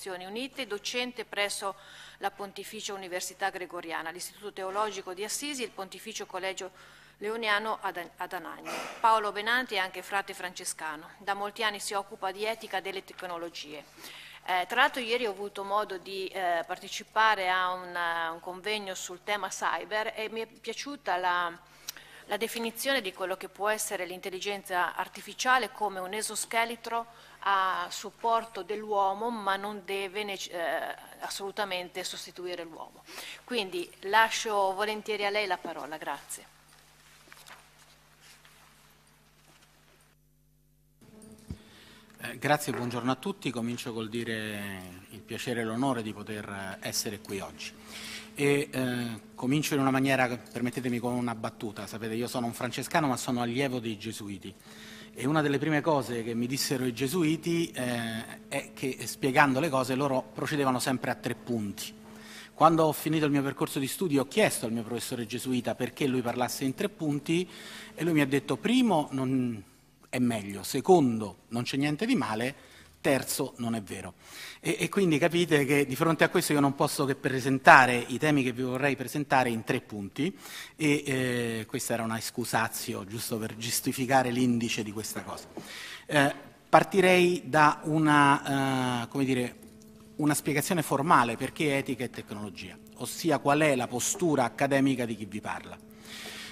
Nazioni Unite, docente presso la Pontificia Università Gregoriana, l'Istituto Teologico di Assisi e il Pontificio Collegio Leoniano ad Anagno. Paolo Benanti è anche frate francescano, da molti anni si occupa di etica delle tecnologie. Eh, tra l'altro ieri ho avuto modo di eh, partecipare a un, a eh, un, convegno sul tema cyber e mi è piaciuta la, la definizione di quello che può essere l'intelligenza artificiale come un esoscheletro a supporto dell'uomo ma non deve eh, assolutamente sostituire l'uomo. Quindi lascio volentieri a lei la parola, grazie. Eh, grazie, buongiorno a tutti. Comincio col dire il piacere e l'onore di poter eh, essere qui oggi. E, eh, comincio in una maniera, permettetemi con una battuta, sapete io sono un francescano ma sono allievo dei gesuiti. E una delle prime cose che mi dissero i gesuiti eh, è che eh, spiegando le cose loro procedevano sempre a tre punti. Quando ho finito il mio percorso di studio ho chiesto al mio professore gesuita perché lui parlasse in tre punti e lui mi ha detto primo non è meglio, secondo non c'è niente di male terzo non è vero. E, e, quindi capite che di fronte a questo io non posso che presentare i temi che vi vorrei presentare in tre punti e eh, questa era una scusazio giusto per giustificare l'indice di questa cosa. Eh, partirei da una, eh, dire, una spiegazione formale perché etica e tecnologia, ossia qual è la postura accademica di chi vi parla.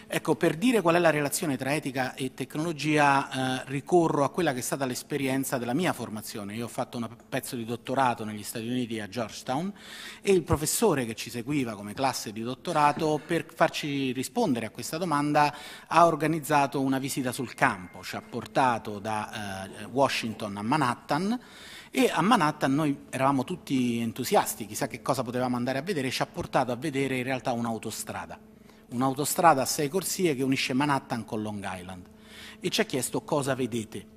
Ecco, per dire qual è la relazione tra etica e tecnologia eh, ricorro a quella che è stata l'esperienza della mia formazione. Io ho fatto un pezzo di dottorato negli Stati Uniti a Georgetown e il professore che ci seguiva come classe di dottorato per farci rispondere a questa domanda ha organizzato una visita sul campo, ci ha portato da eh, Washington a Manhattan e a Manhattan noi eravamo tutti entusiasti, chissà che cosa potevamo andare a vedere, ci ha portato a vedere in realtà un'autostrada un'autostrada a sei corsie che unisce Manhattan con Long Island e ci ha chiesto cosa vedete.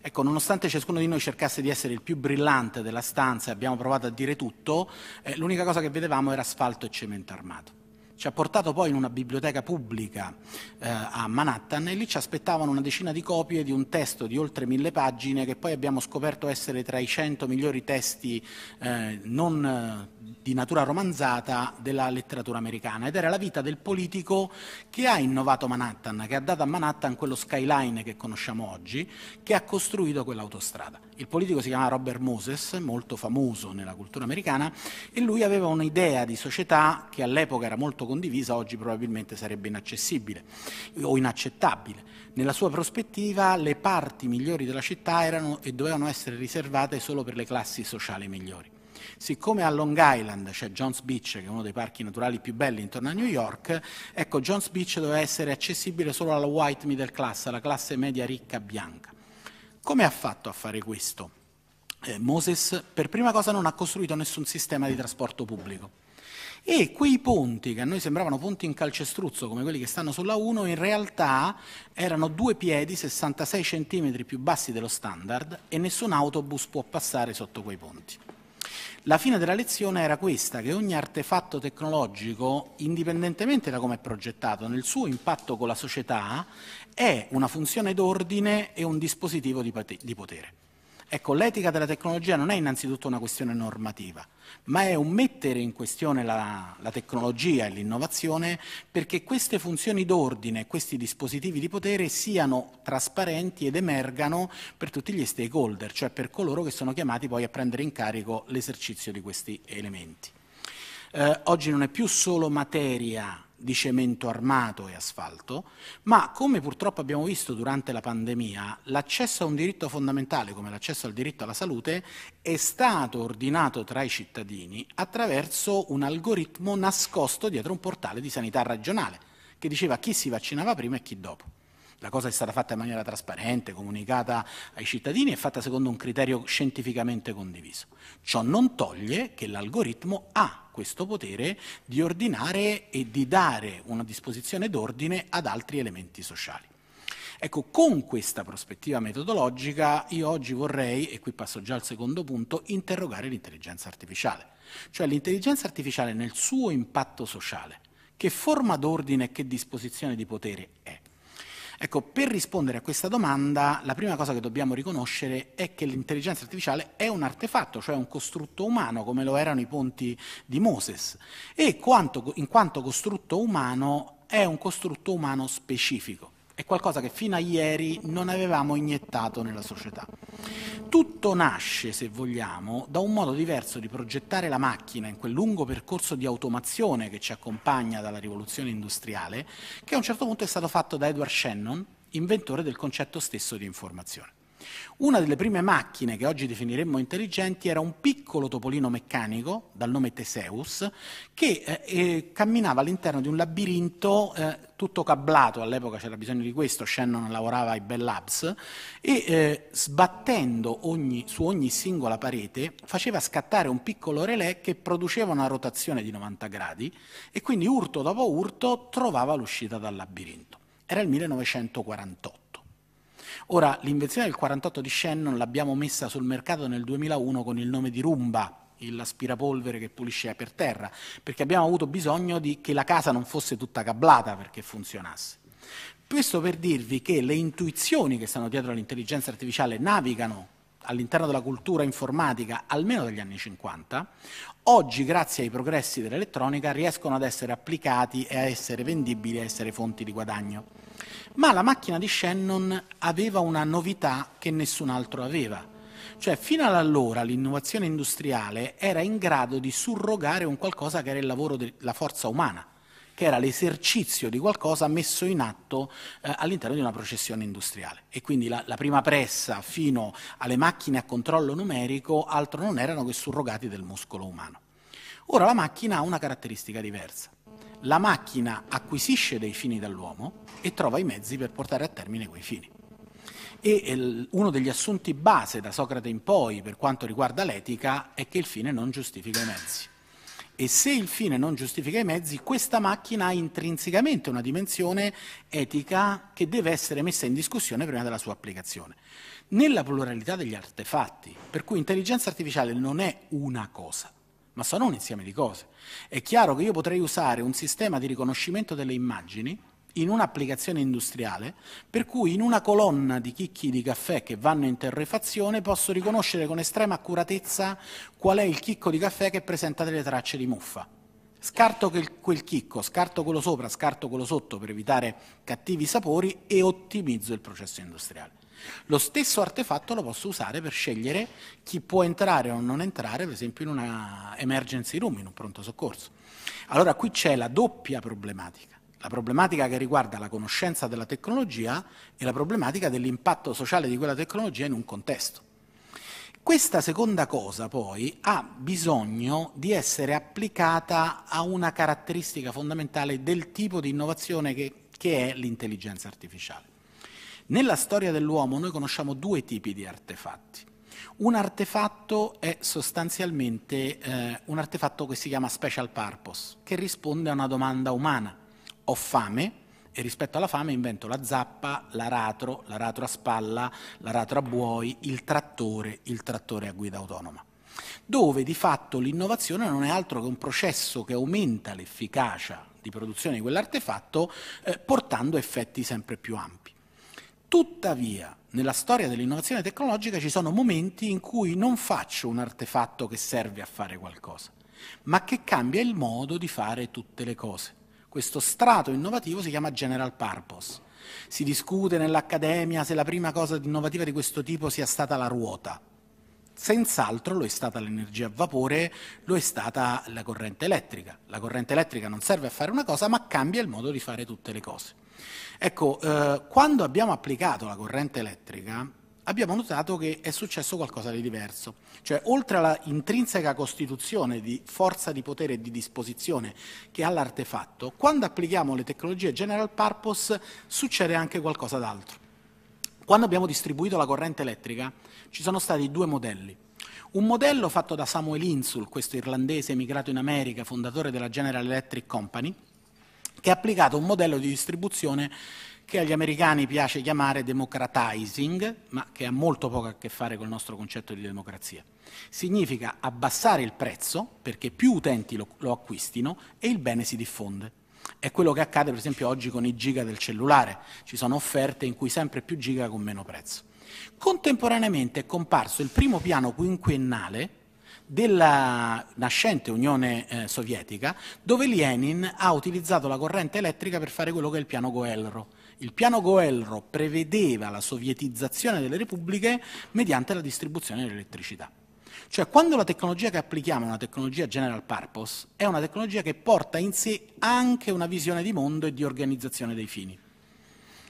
Ecco, nonostante ciascuno di noi cercasse di essere il più brillante della stanza e abbiamo provato a dire tutto, eh, l'unica cosa che vedevamo era asfalto e cemento armato. Ci ha portato poi in una biblioteca pubblica eh, a Manhattan e lì ci aspettavano una decina di copie di un testo di oltre mille pagine che poi abbiamo scoperto essere tra i cento migliori testi eh, non eh, di natura romanzata della letteratura americana ed era la vita del politico che ha innovato Manhattan, che ha dato a Manhattan quello skyline che conosciamo oggi, che ha costruito quell'autostrada. Il politico si chiamava Robert Moses, molto famoso nella cultura americana, e lui aveva un'idea di società che all'epoca era molto condivisa, oggi probabilmente sarebbe inaccessibile o inaccettabile. Nella sua prospettiva le parti migliori della città erano e dovevano essere riservate solo per le classi sociali migliori. Siccome a Long Island c'è Jones Beach, che è uno dei parchi naturali più belli intorno a New York, ecco, Jones Beach doveva essere accessibile solo alla white middle class, alla classe media ricca bianca. Come ha fatto a fare questo? Eh, Moses per prima cosa non ha costruito nessun sistema di trasporto pubblico e quei ponti che a noi sembravano ponti in calcestruzzo come quelli che stanno sulla 1 in realtà erano due piedi 66 cm più bassi dello standard e nessun autobus può passare sotto quei ponti. La fine della lezione era questa, che ogni artefatto tecnologico, indipendentemente da come è progettato, nel suo impatto con la società è una funzione d'ordine e un dispositivo di, di potere. Ecco, l'etica della tecnologia non è innanzitutto una questione normativa, ma è un mettere in questione la, la tecnologia e l'innovazione perché queste funzioni d'ordine, questi dispositivi di potere siano trasparenti ed emergano per tutti gli stakeholder, cioè per coloro che sono chiamati poi a prendere in carico l'esercizio di questi elementi. Eh, oggi non è più solo materia di cemento armato e asfalto, ma come purtroppo abbiamo visto durante la pandemia, l'accesso a un diritto fondamentale come l'accesso al diritto alla salute è stato ordinato tra i cittadini attraverso un algoritmo nascosto dietro un portale di sanità regionale che diceva chi si vaccinava prima e chi dopo la cosa è stata fatta in maniera trasparente, comunicata ai cittadini e fatta secondo un criterio scientificamente condiviso. Ciò non toglie che l'algoritmo ha questo potere di ordinare e di dare una disposizione d'ordine ad altri elementi sociali. Ecco, con questa prospettiva metodologica io oggi vorrei, e qui passo già al secondo punto, interrogare l'intelligenza artificiale. Cioè l'intelligenza artificiale nel suo impatto sociale, che forma d'ordine e che disposizione di potere è? Ecco, per rispondere a questa domanda, la prima cosa che dobbiamo riconoscere è che l'intelligenza artificiale è un artefatto, cioè un costrutto umano, come lo erano i ponti di Moses. E quanto, in quanto costrutto umano è un costrutto umano specifico è qualcosa che fino a ieri non avevamo iniettato nella società. Tutto nasce, se vogliamo, da un modo diverso di progettare la macchina in quel lungo percorso di automazione che ci accompagna dalla rivoluzione industriale, che a un certo punto è stato fatto da Edward Shannon, inventore del concetto stesso di informazione. Una delle prime macchine che oggi definiremmo intelligenti era un piccolo topolino meccanico dal nome Teseus che eh, eh, camminava all'interno di un labirinto eh, tutto cablato, all'epoca c'era bisogno di questo, Shannon lavorava ai Bell Labs e eh, sbattendo ogni, su ogni singola parete faceva scattare un piccolo relè che produceva una rotazione di 90 gradi e quindi urto dopo urto trovava l'uscita dal labirinto. Era il 1948. Ora, l'invenzione del 48 di Shannon l'abbiamo messa sul mercato nel 2001 con il nome di Rumba, l'aspirapolvere che pulisce per terra, perché abbiamo avuto bisogno di, che la casa non fosse tutta cablata perché funzionasse. Questo per dirvi che le intuizioni che stanno dietro all'intelligenza artificiale navigano all'interno della cultura informatica almeno dagli anni 50, oggi grazie ai progressi dell'elettronica riescono ad essere applicati e a essere vendibili, a essere fonti di guadagno. Ma la macchina di Shannon aveva una novità che nessun altro aveva. Cioè, fino ad allora l'innovazione industriale era in grado di surrogare un qualcosa che era il lavoro della forza umana che era l'esercizio di qualcosa messo in atto eh, all'interno di una processione industriale. E quindi la, la, prima pressa fino alle macchine a controllo numerico altro non erano che surrogati del muscolo umano. Ora la macchina ha una caratteristica diversa. La macchina acquisisce dei fini dall'uomo e trova i mezzi per portare a termine quei fini. E eh, uno degli assunti base da Socrate in poi per quanto riguarda l'etica è che il fine non giustifica i mezzi. E se il fine non giustifica i mezzi, questa macchina ha intrinsecamente una dimensione etica che deve essere messa in discussione prima della sua applicazione. Nella pluralità degli artefatti, per cui intelligenza artificiale non è una cosa, ma sono un insieme di cose. È chiaro che io potrei usare un sistema di riconoscimento delle immagini in un'applicazione industriale, per cui in una colonna di chicchi di caffè che vanno in terrefazione posso riconoscere con estrema accuratezza qual è il chicco di caffè che presenta delle tracce di muffa. Scarto quel chicco, scarto quello sopra, scarto quello sotto per evitare cattivi sapori e ottimizzo il processo industriale. Lo stesso artefatto lo posso usare per scegliere chi può entrare o non entrare, per esempio in una emergency room, in un pronto soccorso. Allora qui c'è la doppia problematica la problematica che riguarda la conoscenza della tecnologia e la problematica dell'impatto sociale di quella tecnologia in un contesto. Questa seconda cosa poi ha bisogno di essere applicata a una caratteristica fondamentale del tipo di innovazione che, che è l'intelligenza artificiale. Nella storia dell'uomo noi conosciamo due tipi di artefatti. Un artefatto è sostanzialmente eh, un artefatto che si chiama special purpose, che risponde a una domanda umana ho fame e rispetto alla fame invento la zappa, l'aratro, l'aratro a spalla, l'aratro a buoi, il trattore, il trattore a guida autonoma dove di fatto l'innovazione non è altro che un processo che aumenta l'efficacia di produzione di quell'artefatto eh, portando effetti sempre più ampi. Tuttavia, nella storia dell'innovazione tecnologica ci sono momenti in cui non faccio un artefatto che serve a fare qualcosa, ma che cambia il modo di fare tutte le cose. Questo strato innovativo si chiama general purpose. Si discute nell'accademia se la prima cosa innovativa di questo tipo sia stata la ruota. Senz'altro lo è stata l'energia a vapore, lo è stata la corrente elettrica. La corrente elettrica non serve a fare una cosa, ma cambia il modo di fare tutte le cose. Ecco, eh, quando abbiamo applicato la corrente elettrica, abbiamo notato che è successo qualcosa di diverso. Cioè, oltre alla intrinseca costituzione di forza di potere e di disposizione che ha l'artefatto, quando applichiamo le tecnologie general purpose succede anche qualcosa d'altro. Quando abbiamo distribuito la corrente elettrica ci sono stati due modelli. Un modello fatto da Samuel Insull, questo irlandese emigrato in America, fondatore della General Electric Company, che ha applicato un modello di distribuzione che agli americani piace chiamare democratizing, ma che ha molto poco a che fare col nostro concetto di democrazia. Significa abbassare il prezzo perché più utenti lo, lo acquistino e il bene si diffonde. È quello che accade per esempio oggi con i giga del cellulare, ci sono offerte in cui sempre più giga con meno prezzo. Contemporaneamente è comparso il primo piano quinquennale della nascente Unione eh, Sovietica, dove Lenin ha utilizzato la corrente elettrica per fare quello che è il piano Goelro, il piano Goelro prevedeva la sovietizzazione delle repubbliche mediante la distribuzione dell'elettricità. Cioè quando la tecnologia che applichiamo è una tecnologia general purpose, è una tecnologia che porta in sé anche una visione di mondo e di organizzazione dei fini.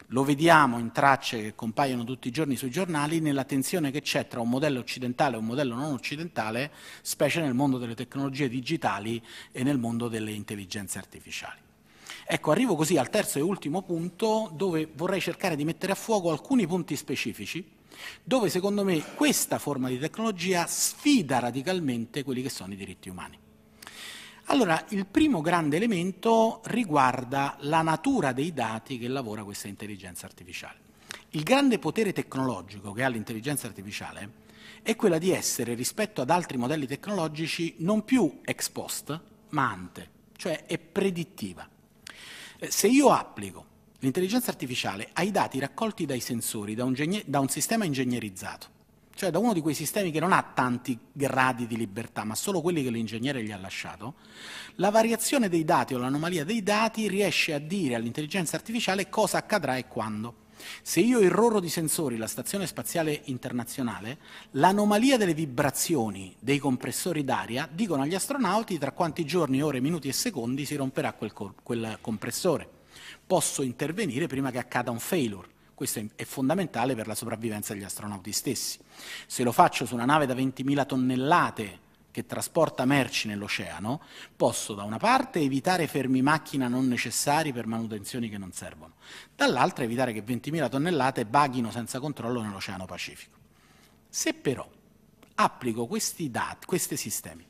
Lo vediamo in tracce che compaiono tutti i giorni sui giornali, nella tensione che c'è tra un modello occidentale e un modello non occidentale, specie nel mondo delle tecnologie digitali e nel mondo delle intelligenze artificiali. Ecco, arrivo così al terzo e ultimo punto dove vorrei cercare di mettere a fuoco alcuni punti specifici dove secondo me questa forma di tecnologia sfida radicalmente quelli che sono i diritti umani. Allora, il primo grande elemento riguarda la natura dei dati che lavora questa intelligenza artificiale. Il grande potere tecnologico che ha l'intelligenza artificiale è quella di essere, rispetto ad altri modelli tecnologici, non più ex post, ma ante, cioè è predittiva. Eh, se io applico l'intelligenza artificiale ai dati raccolti dai sensori, da un, da un sistema ingegnerizzato, cioè da uno di quei sistemi che non ha tanti gradi di libertà, ma solo quelli che l'ingegnere gli ha lasciato, la variazione dei dati o l'anomalia dei dati riesce a dire all'intelligenza artificiale cosa accadrà e quando. Se io erroro di sensori la Stazione Spaziale Internazionale, l'anomalia delle vibrazioni dei compressori d'aria dicono agli astronauti tra quanti giorni, ore, minuti e secondi si romperà quel, quel compressore. Posso intervenire prima che accada un failure. Questo è fondamentale per la sopravvivenza degli astronauti stessi. Se lo faccio su una nave da 20.000 tonnellate che trasporta merci nell'oceano, posso da una parte evitare fermi macchina non necessari per manutenzioni che non servono, dall'altra evitare che 20.000 tonnellate baghino senza controllo nell'Oceano Pacifico. Se però applico questi, dati, questi sistemi,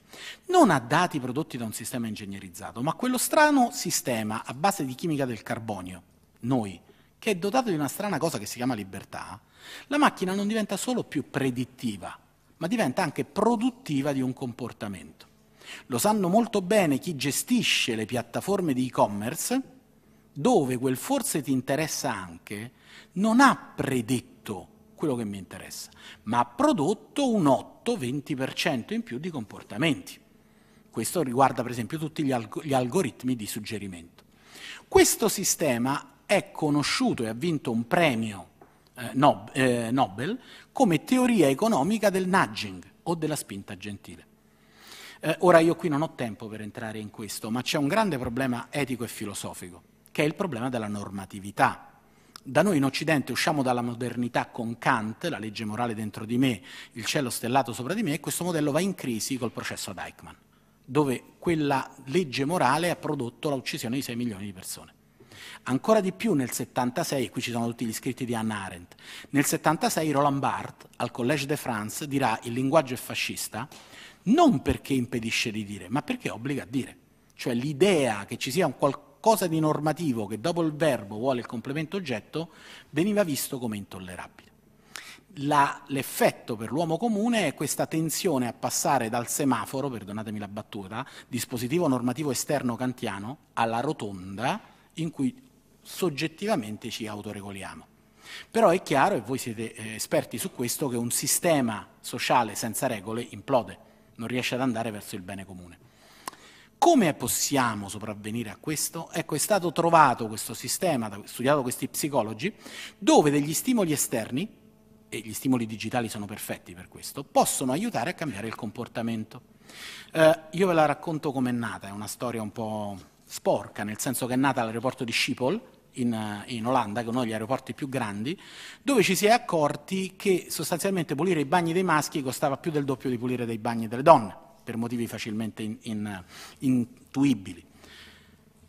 non a dati prodotti da un sistema ingegnerizzato, ma a quello strano sistema a base di chimica del carbonio, noi, che è dotato di una strana cosa che si chiama libertà, la macchina non diventa solo più predittiva, ma diventa anche produttiva di un comportamento. Lo sanno molto bene chi gestisce le piattaforme di e-commerce, dove quel forse ti interessa anche non ha predetto quello che mi interessa, ma ha prodotto un 8-20% in più di comportamenti. Questo riguarda per esempio tutti gli, alg- gli algoritmi di suggerimento. Questo sistema è conosciuto e ha vinto un premio eh, Nob- eh, Nobel come teoria economica del nudging o della spinta gentile. Eh, ora io qui non ho tempo per entrare in questo, ma c'è un grande problema etico e filosofico, che è il problema della normatività. Da noi in Occidente usciamo dalla modernità con Kant, la legge morale dentro di me, il cielo stellato sopra di me, e questo modello va in crisi col processo ad Eichmann, dove quella legge morale ha prodotto l'uccisione di 6 milioni di persone. Ancora di più nel 76, qui ci sono tutti gli scritti di Anna Arendt, nel 76 Roland Barthes al Collège de France dirà il linguaggio è fascista non perché impedisce di dire, ma perché obbliga a dire. Cioè l'idea che ci sia un qualcosa di normativo che dopo il verbo vuole il complemento oggetto veniva visto come intollerabile. La, l'effetto per l'uomo comune è questa tensione a passare dal semaforo, perdonatemi la battuta, dispositivo normativo esterno kantiano, alla rotonda, in cui soggettivamente ci autoregoliamo. Però è chiaro, e voi siete eh, esperti su questo, che un sistema sociale senza regole implode, non riesce ad andare verso il bene comune. Come possiamo sopravvenire a questo? Ecco, è stato trovato questo sistema, studiato da questi psicologi, dove degli stimoli esterni, e gli stimoli digitali sono perfetti per questo, possono aiutare a cambiare il comportamento. Eh, io ve la racconto com'è nata, è una storia un po' sporca, nel senso che è nata all'aeroporto di Schiphol, in, eh, in, Olanda, che è uno degli aeroporti più grandi, dove ci si è accorti che sostanzialmente pulire i bagni dei maschi costava più del doppio di pulire dei bagni delle donne, per motivi facilmente in, in, eh, intuibili.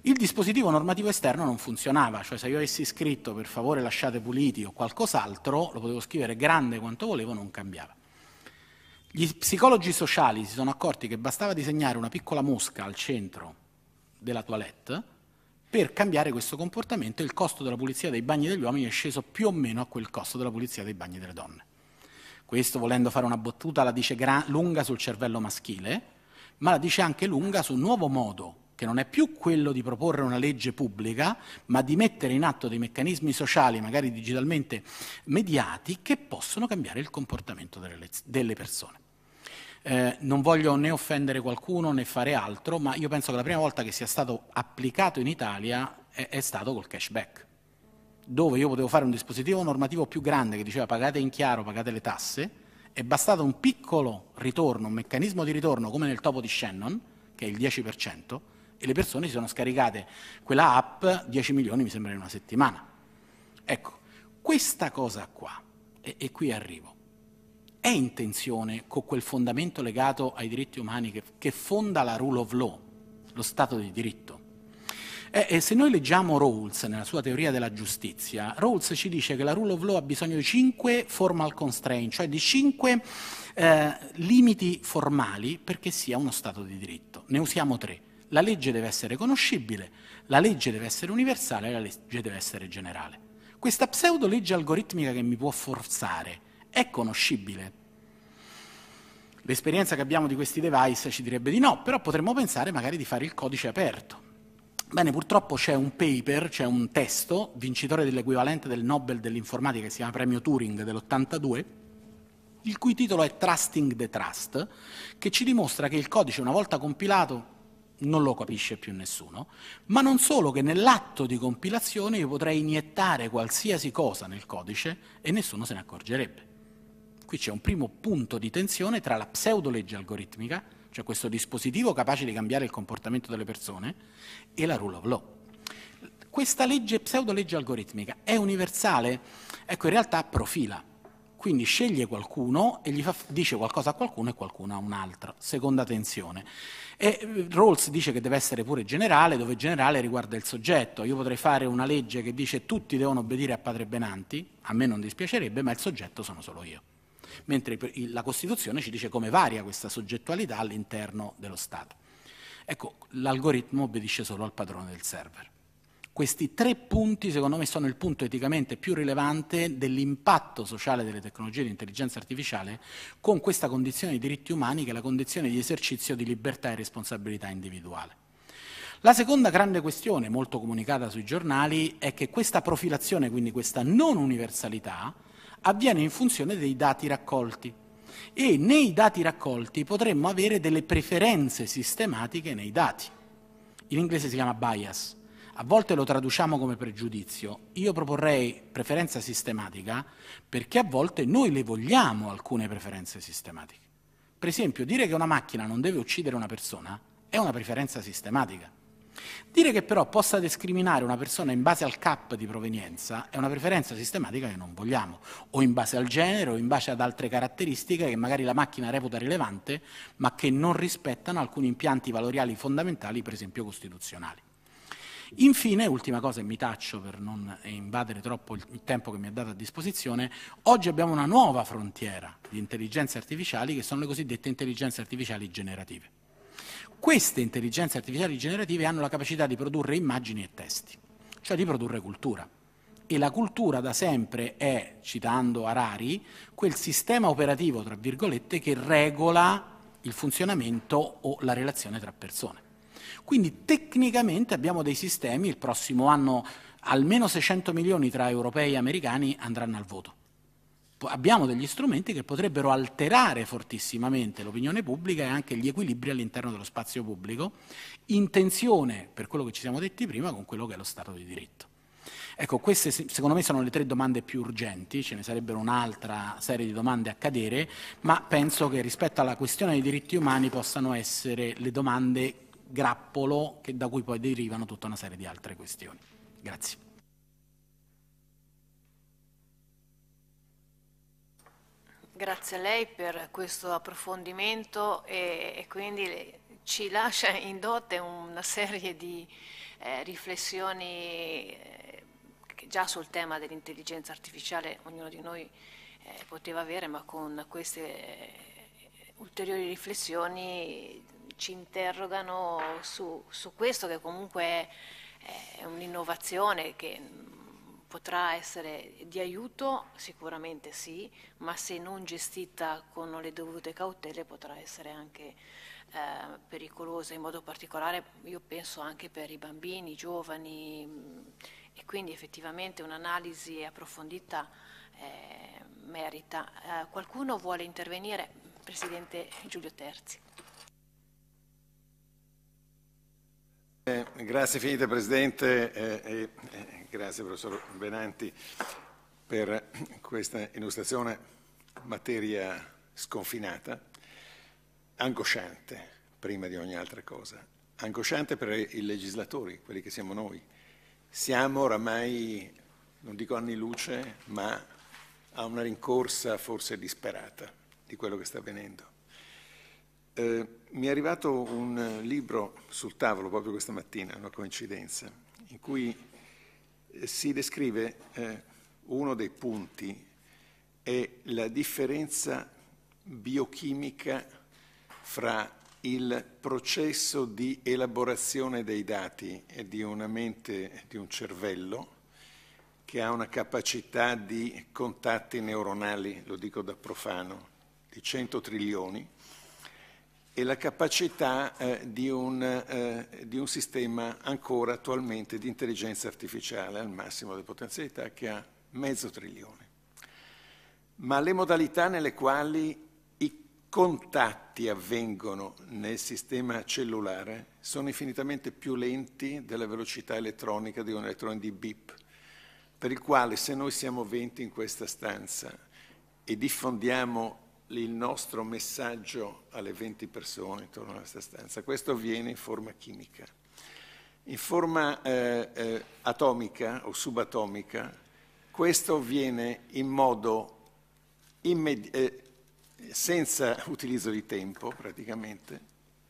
Il dispositivo normativo esterno non funzionava, cioè se io avessi scritto per favore lasciate puliti o qualcos'altro, lo potevo scrivere grande quanto volevo, non cambiava. Gli psicologi sociali si sono accorti che bastava disegnare una piccola mosca al centro della toilette, per cambiare questo comportamento il costo della pulizia dei bagni degli uomini è sceso più o meno a quel costo della pulizia dei bagni delle donne. Questo, volendo fare una battuta, la dice lunga sul cervello maschile, ma la dice anche lunga su un nuovo modo, che non è più quello di proporre una legge pubblica, ma di mettere in atto dei meccanismi sociali, magari digitalmente mediati, che possono cambiare il comportamento delle persone. Eh, non voglio né offendere qualcuno né fare altro, ma io penso che la prima volta che sia stato applicato in Italia è, è stato col cashback, dove io potevo fare un dispositivo normativo più grande che diceva pagate in chiaro, pagate le tasse, è bastato un piccolo ritorno, un meccanismo di ritorno come nel topo di Shannon, che è il 10%, e le persone si sono scaricate quella app 10 milioni mi sembra in una settimana. Ecco, questa cosa qua, e, e qui arrivo, è in tensione con quel fondamento legato ai diritti umani che, che fonda la rule of law, lo Stato di diritto. E, e se noi leggiamo Rawls nella sua teoria della giustizia, Rawls ci dice che la rule of law ha bisogno di cinque formal constraints, cioè di cinque eh, limiti formali perché sia uno Stato di diritto. Ne usiamo tre. La legge deve essere conoscibile, la legge deve essere universale e la legge deve essere generale. Questa pseudo legge algoritmica che mi può forzare è conoscibile. L'esperienza che abbiamo di questi device ci direbbe di no, però potremmo pensare magari di fare il codice aperto. Bene, purtroppo c'è un paper, c'è un testo, vincitore dell'equivalente del Nobel dell'informatica che si chiama Premio Turing dell'82, il cui titolo è Trusting the Trust, che ci dimostra che il codice una volta compilato non lo capisce più nessuno, ma non solo che nell'atto di compilazione io potrei iniettare qualsiasi cosa nel codice e nessuno se ne accorgerebbe qui c'è un primo punto di tensione tra la pseudolegge algoritmica, cioè questo dispositivo capace di cambiare il comportamento delle persone, e la rule of law. Questa legge, pseudolegge algoritmica, è universale? Ecco, in realtà profila. Quindi sceglie qualcuno e gli fa, dice qualcosa a qualcuno e qualcuno a un altro. Seconda tensione. E eh, Rawls dice che deve essere pure generale, dove generale riguarda il soggetto. Io potrei fare una legge che dice tutti devono obbedire a padre Benanti, a me non dispiacerebbe, ma il soggetto sono solo io mentre la Costituzione ci dice come varia questa soggettualità all'interno dello Stato. Ecco, l'algoritmo obbedisce solo al padrone del server. Questi tre punti, secondo me, sono il punto eticamente più rilevante dell'impatto sociale delle tecnologie di intelligenza artificiale con questa condizione di diritti umani che è la condizione di esercizio di libertà e responsabilità individuale. La seconda grande questione, molto comunicata sui giornali, è che questa profilazione, quindi questa non universalità, avviene in funzione dei dati raccolti e nei dati raccolti potremmo avere delle preferenze sistematiche nei dati. In inglese si chiama bias, a volte lo traduciamo come pregiudizio. Io proporrei preferenza sistematica perché a volte noi le vogliamo alcune preferenze sistematiche. Per esempio, dire che una macchina non deve uccidere una persona è una preferenza sistematica. Dire che però possa discriminare una persona in base al cap di provenienza è una preferenza sistematica che non vogliamo, o in base al genere o in base ad altre caratteristiche che magari la macchina reputa rilevante, ma che non rispettano alcuni impianti valoriali fondamentali, per esempio costituzionali. Infine, ultima cosa e mi taccio per non invadere troppo il tempo che mi è dato a disposizione, oggi abbiamo una nuova frontiera di intelligenze artificiali che sono le cosiddette intelligenze artificiali generative. Queste intelligenze artificiali generative hanno la capacità di produrre immagini e testi, cioè di produrre cultura. E la cultura da sempre è, citando Arari, quel sistema operativo, tra virgolette, che regola il funzionamento o la relazione tra persone. Quindi tecnicamente abbiamo dei sistemi, il prossimo anno almeno 600 milioni tra europei e americani andranno al voto abbiamo degli strumenti che potrebbero alterare fortissimamente l'opinione pubblica e anche gli equilibri all'interno dello spazio pubblico, in tensione, per quello che ci siamo detti prima, con quello che è lo Stato di diritto. Ecco, queste secondo me sono le tre domande più urgenti, ce ne sarebbero un'altra serie di domande a cadere, ma penso che rispetto alla questione dei diritti umani possano essere le domande grappolo che, da cui poi derivano tutta una serie di altre questioni. Grazie. Grazie a lei per questo approfondimento e, e quindi ci lascia in dote una serie di eh, riflessioni eh, che già sul tema dell'intelligenza artificiale ognuno di noi eh, poteva avere, ma con queste eh, ulteriori riflessioni ci interrogano su, su, questo che comunque è, è un'innovazione che potrà essere di aiuto, sicuramente sì, ma se non gestita con le dovute cautele potrà essere anche eh, pericolosa, in modo particolare io penso anche per i bambini, i giovani mm, e quindi effettivamente un'analisi approfondita eh, merita. Eh, qualcuno vuole intervenire? Presidente Giulio Terzi. Eh, grazie finite Presidente eh, eh, Grazie professor Benanti per questa illustrazione materia sconfinata, angosciante prima di ogni altra cosa, angosciante per i legislatori, quelli che siamo noi. Siamo oramai, non dico anni luce, ma a una rincorsa forse disperata di quello che sta avvenendo. Eh, mi è arrivato un libro sul tavolo proprio questa mattina, una coincidenza, in cui si descrive eh, uno dei punti, è la differenza biochimica fra il processo di elaborazione dei dati di una mente, di un cervello, che ha una capacità di contatti neuronali, lo dico da profano, di 100 trilioni, e la capacità eh, di, un, eh, di, un, sistema ancora attualmente di intelligenza artificiale al massimo delle potenzialità che ha mezzo trilione. Ma le modalità nelle quali i contatti avvengono nel sistema cellulare sono infinitamente più lenti della velocità elettronica di un elettrone di bip, per il quale se noi siamo 20 in questa stanza e diffondiamo il nostro messaggio alle 20 persone intorno alla nostra stanza. Questo avviene in forma chimica. In forma eh, eh, atomica o subatomica, questo avviene in modo immediato. Eh, senza utilizzo di tempo praticamente,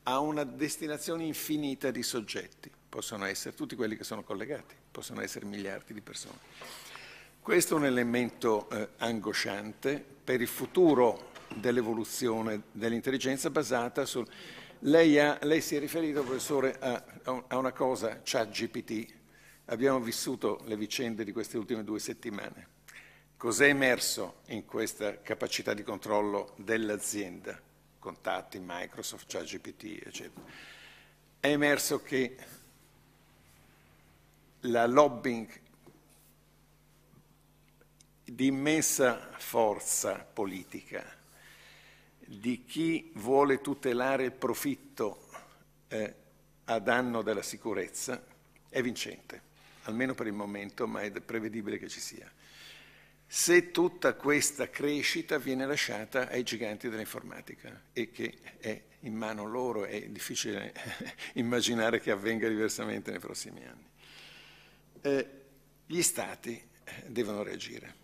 a una destinazione infinita di soggetti. Possono essere tutti quelli che sono collegati, possono essere miliardi di persone. Questo è un elemento eh, angosciante per il futuro dell'evoluzione dell'intelligenza basata su... Lei, ha, lei si è riferito, professore, a, a una cosa, ChatGPT. Abbiamo vissuto le vicende di queste ultime due settimane. Cos'è emerso in questa capacità di controllo dell'azienda? Contatti, Microsoft, ChatGPT, eccetera. È emerso che la lobbying di immensa forza politica di chi vuole tutelare il profitto eh, a danno della sicurezza è vincente, almeno per il momento, ma è prevedibile che ci sia. Se tutta questa crescita viene lasciata ai giganti dell'informatica e che è in mano loro, è difficile immaginare che avvenga diversamente nei prossimi anni. Eh, gli stati eh, devono reagire.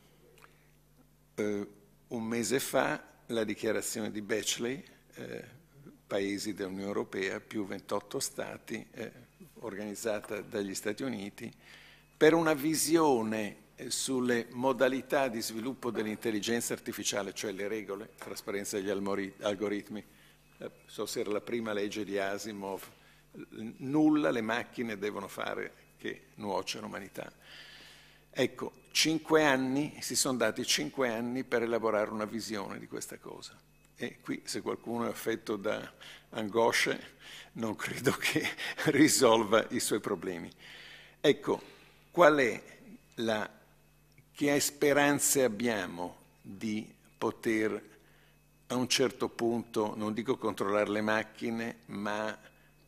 Eh, un mese fa la dichiarazione di Bechley, eh, paesi dell'Unione Europea più 28 stati, eh, organizzata dagli Stati Uniti, per una visione eh, sulle modalità di sviluppo dell'intelligenza artificiale, cioè le regole, trasparenza degli algoritmi. Eh, so se era la prima legge di Asimov, nulla le macchine devono fare che nuoce l'umanità. Ecco, cinque anni, si sono dati cinque anni per elaborare una visione di questa cosa. E qui se qualcuno è affetto da angosce non credo che risolva i suoi problemi. Ecco, qual è la, che speranze abbiamo di poter a un certo punto, non dico controllare le macchine, ma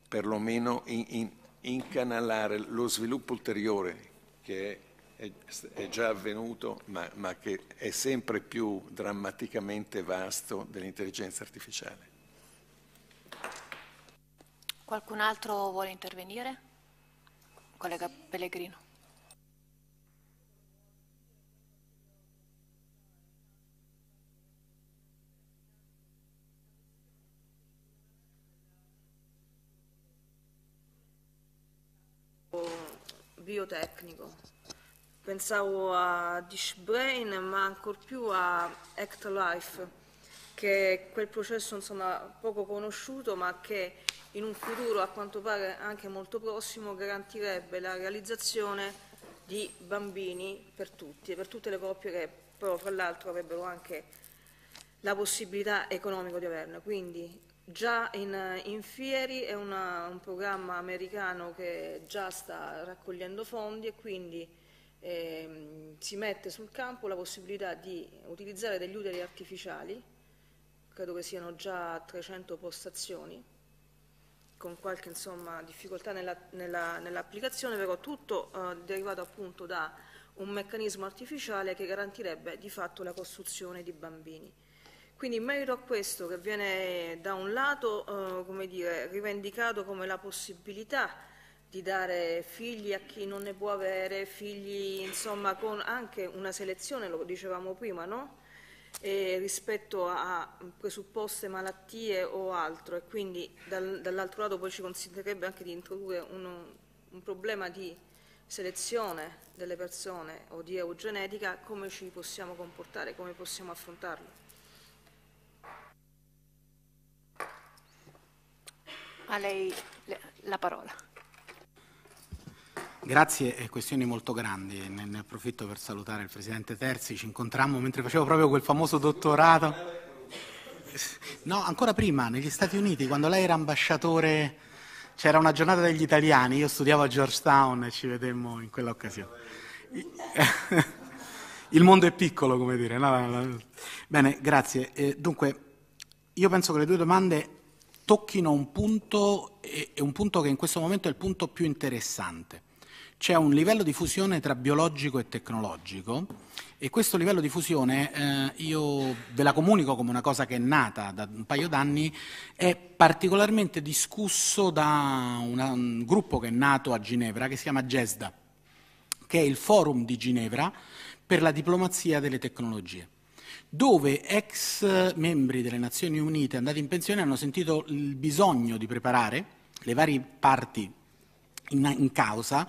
perlomeno in, in, incanalare lo sviluppo ulteriore che è è, già avvenuto, ma, ma, che è sempre più drammaticamente vasto dell'intelligenza artificiale. Qualcun altro vuole intervenire? Collega Pellegrino. Biotecnico Pensavo a Dish Brain, ma ancor più a Act Life, che è quel processo insomma, poco conosciuto, ma che in un futuro a quanto pare anche molto prossimo garantirebbe la realizzazione di bambini per tutti, per tutte le coppie che però tra l'altro avrebbero anche la possibilità economica di averne. Quindi già in, in Fieri è una, un programma americano che già sta raccogliendo fondi e quindi eh, si mette sul campo la possibilità di utilizzare degli uteri artificiali, credo che siano già 300 postazioni, con qualche insomma, difficoltà nell'applicazione, nell però tutto eh, derivato appunto da un meccanismo artificiale che garantirebbe di fatto la costruzione di bambini. Quindi in merito a questo che viene da un lato eh, come dire, rivendicato come la possibilità di dare figli a chi non ne può avere, figli insomma con anche una selezione, lo dicevamo prima, no? E rispetto a presupposte malattie o altro e quindi dal, dall'altro lato poi ci consiglierebbe anche di introdurre uno, un problema di selezione delle persone o di eugenetica, come ci possiamo comportare, come possiamo affrontarlo. A lei la parola. Grazie, eh, questioni molto grandi. Ne, ne approfitto per salutare il Presidente Terzi. Ci incontrammo mentre facevo proprio quel famoso dottorato. No, ancora prima, negli Stati Uniti, quando lei era ambasciatore, c'era una giornata degli italiani, io studiavo a Georgetown e ci vedemmo in quell'occasione. Il mondo è piccolo, come dire. No, no, no. Bene, grazie. Eh, dunque, io penso che le due domande tocchino un punto, e un punto che in questo momento è il punto più interessante c'è un livello di fusione tra biologico e tecnologico e questo livello di fusione eh, io ve la comunico come una cosa che è nata da un paio d'anni, è particolarmente discusso da una, un gruppo che è nato a Ginevra che si chiama GESDA, che è il forum di Ginevra per la diplomazia delle tecnologie dove ex membri delle Nazioni Unite andati in pensione hanno sentito il bisogno di preparare le varie parti in, in causa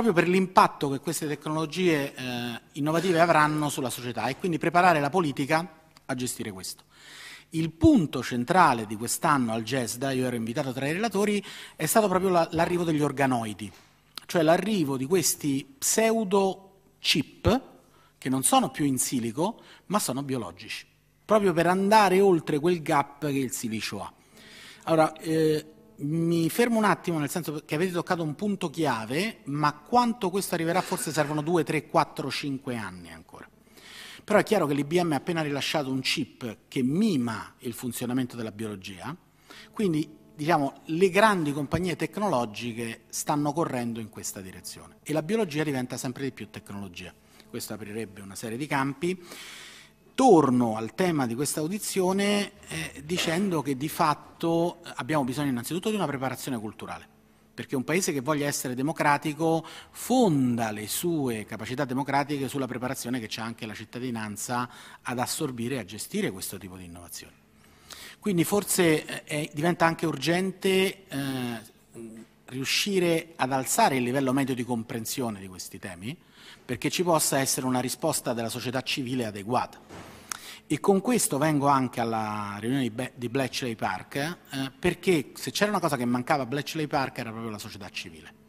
proprio per l'impatto che queste tecnologie eh, innovative avranno sulla società e quindi preparare la politica a gestire questo. Il punto centrale di quest'anno al GESDA, io ero invitato tra i relatori, è stato proprio la, l'arrivo degli organoidi, cioè l'arrivo di questi pseudo chip che non sono più in silico ma sono biologici, proprio per andare oltre quel gap che il silicio ha. Allora, eh, mi fermo un attimo nel senso che avete toccato un punto chiave, ma quanto questo arriverà forse servono 2, 3, 4, 5 anni ancora. Però è chiaro che l'IBM ha appena rilasciato un chip che mima il funzionamento della biologia, quindi diciamo, le grandi compagnie tecnologiche stanno correndo in questa direzione e la biologia diventa sempre di più tecnologia. Questo aprirebbe una serie di campi torno al tema di questa audizione eh, dicendo che di fatto abbiamo bisogno innanzitutto di una preparazione culturale perché un paese che voglia essere democratico fonda le sue capacità democratiche sulla preparazione che c'è anche la cittadinanza ad assorbire e a gestire questo tipo di innovazioni. Quindi forse eh, diventa anche urgente eh, riuscire ad alzare il livello medio di comprensione di questi temi perché ci possa essere una risposta della società civile adeguata. E con questo vengo anche alla riunione di Bletchley Park, eh, perché se c'era una cosa che mancava a Bletchley Park era proprio la società civile.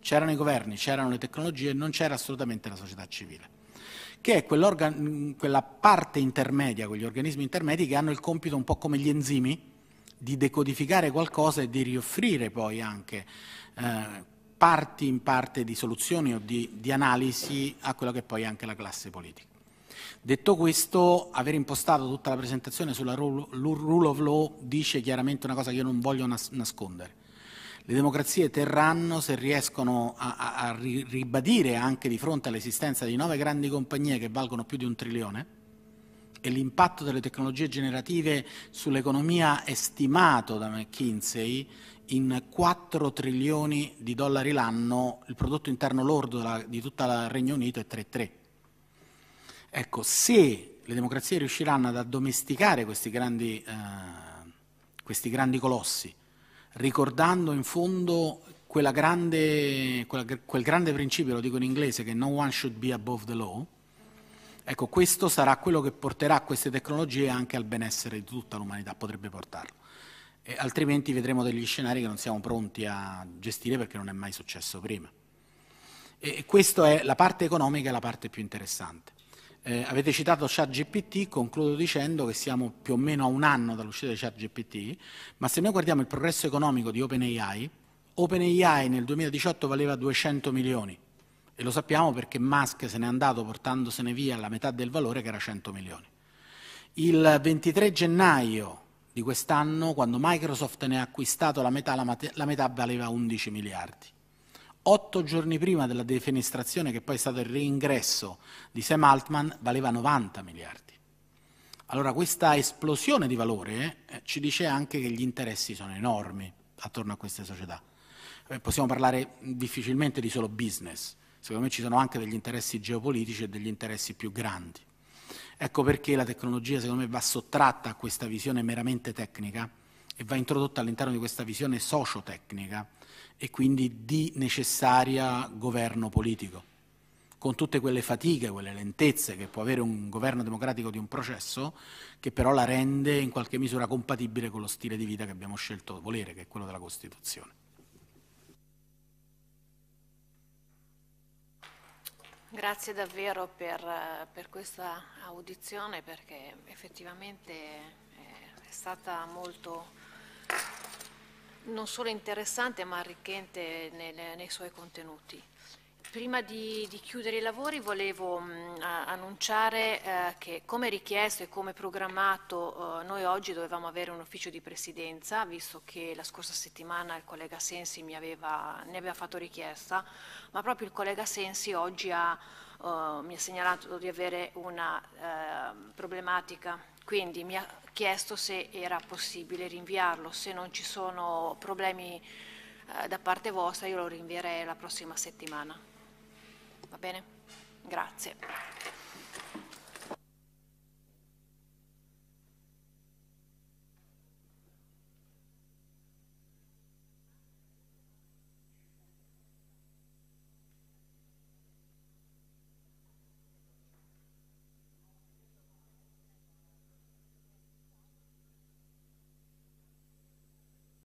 C'erano i governi, c'erano le tecnologie, non c'era assolutamente la società civile che è quella parte intermedia, quegli organismi intermedi che hanno il compito un po' come gli enzimi di decodificare qualcosa e di rioffrire poi anche eh, parti in parte di soluzioni o di, di analisi a quella che poi è anche la classe politica. Detto questo, aver impostato tutta la presentazione sulla rule of law dice chiaramente una cosa che io non voglio nas nascondere. Le democrazie terranno se riescono a, a, a ribadire anche di fronte all'esistenza di nove grandi compagnie che valgono più di un trilione, e l'impatto delle tecnologie generative sull'economia è stimato da McKinsey in 4 trilioni di dollari l'anno, il prodotto interno lordo di tutto il Regno Unito è 3,3. Ecco, se le democrazie riusciranno ad addomesticare questi grandi, eh, questi grandi colossi, ricordando in fondo grande, quella, quel grande principio, lo dico in inglese, che no one should be above the law, Ecco, questo sarà quello che porterà queste tecnologie anche al benessere di tutta l'umanità, potrebbe portarlo. E altrimenti vedremo degli scenari che non siamo pronti a gestire perché non è mai successo prima. E questa è la parte economica, la parte più interessante. Eh, avete citato ChatGPT, concludo dicendo che siamo più o meno a un anno dall'uscita di ChatGPT, ma se noi guardiamo il progresso economico di OpenAI, OpenAI nel 2018 valeva 200 milioni, e lo sappiamo perché Musk se n'è andato portandosene via la metà del valore che era 100 milioni. Il 23 gennaio di quest'anno, quando Microsoft ne ha acquistato la metà, la, mate- la metà valeva 11 miliardi. Otto giorni prima della defenestrazione, che poi è stato il reingresso di Sam Altman, valeva 90 miliardi. Allora questa esplosione di valore eh, ci dice anche che gli interessi sono enormi attorno a queste società. Eh, possiamo parlare difficilmente di solo business, Secondo me ci sono anche degli interessi geopolitici e degli interessi più grandi. Ecco perché la tecnologia, secondo me, va sottratta a questa visione meramente tecnica e va introdotta all'interno di questa visione sociotecnica e quindi di necessaria governo politico. Con tutte quelle fatiche, quelle lentezze che può avere un governo democratico di un processo, che però la rende in qualche misura compatibile con lo stile di vita che abbiamo scelto volere, che è quello della Costituzione. Grazie davvero per, eh, per, questa audizione perché effettivamente eh, è stata molto non solo interessante ma arricchente nei, nei suoi contenuti. Prima di, di, chiudere i lavori volevo mh, annunciare eh, che come richiesto e come programmato eh, noi oggi dovevamo avere un ufficio di presidenza, visto che la scorsa settimana il collega Sensi aveva, ne aveva fatto richiesta, ma proprio il collega Sensi oggi ha, eh, mi ha segnalato di avere una ehm, problematica, quindi mi ha chiesto se era possibile rinviarlo, se non ci sono problemi eh, da parte vostra io lo rinvierei la prossima settimana. Va bene? Grazie.